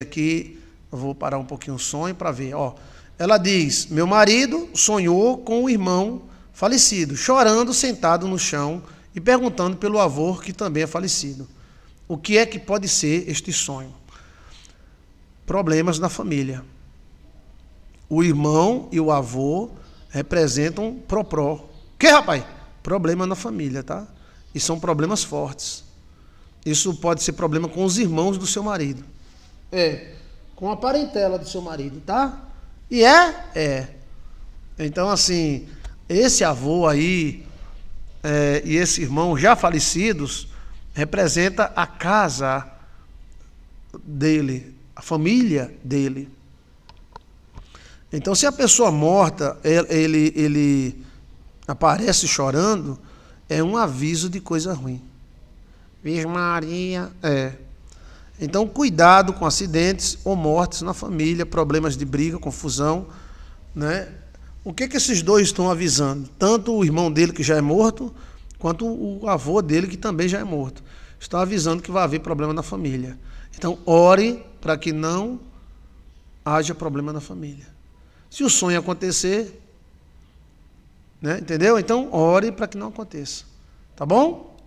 aqui, vou parar um pouquinho o sonho para ver. Ó, ela diz: Meu marido sonhou com o irmão falecido, chorando sentado no chão e perguntando pelo avô que também é falecido. O que é que pode ser este sonho? Problemas na família. O irmão e o avô representam propró. Que rapaz? Problema na família, tá? E são problemas fortes. Isso pode ser problema com os irmãos do seu marido é. Com a parentela do seu marido, tá? E é? É. Então, assim, esse avô aí é, e esse irmão já falecidos representa a casa dele, a família dele. Então, se a pessoa morta ele, ele aparece chorando, é um aviso de coisa ruim. Virgem Maria, é. Então, cuidado com acidentes ou mortes na família, problemas de briga, confusão. Né? O que, que esses dois estão avisando? Tanto o irmão dele, que já é morto, quanto o avô dele, que também já é morto. Estão avisando que vai haver problema na família. Então, ore para que não haja problema na família. Se o sonho acontecer, né? entendeu? Então, ore para que não aconteça. Tá bom?